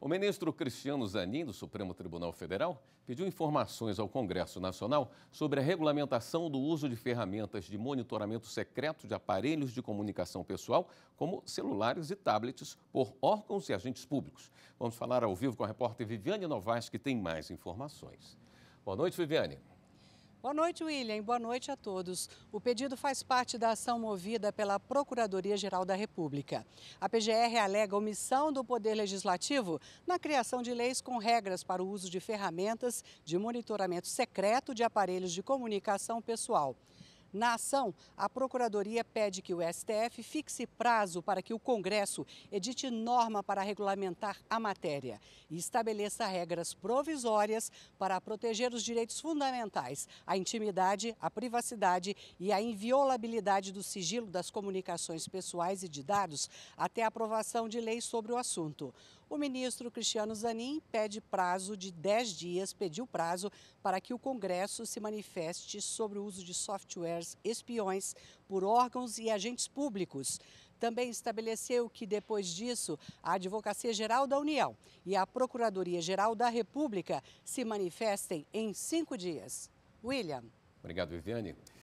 O ministro Cristiano Zanin, do Supremo Tribunal Federal, pediu informações ao Congresso Nacional sobre a regulamentação do uso de ferramentas de monitoramento secreto de aparelhos de comunicação pessoal, como celulares e tablets, por órgãos e agentes públicos. Vamos falar ao vivo com a repórter Viviane Novaes, que tem mais informações. Boa noite, Viviane. Boa noite, William. Boa noite a todos. O pedido faz parte da ação movida pela Procuradoria-Geral da República. A PGR alega omissão do Poder Legislativo na criação de leis com regras para o uso de ferramentas de monitoramento secreto de aparelhos de comunicação pessoal. Na ação, a Procuradoria pede que o STF fixe prazo para que o Congresso edite norma para regulamentar a matéria e estabeleça regras provisórias para proteger os direitos fundamentais, a intimidade, a privacidade e a inviolabilidade do sigilo das comunicações pessoais e de dados até a aprovação de leis sobre o assunto. O ministro Cristiano Zanin pede prazo de 10 dias, pediu prazo para que o Congresso se manifeste sobre o uso de softwares espiões por órgãos e agentes públicos. Também estabeleceu que, depois disso, a Advocacia Geral da União e a Procuradoria Geral da República se manifestem em cinco dias. William. Obrigado, Viviane.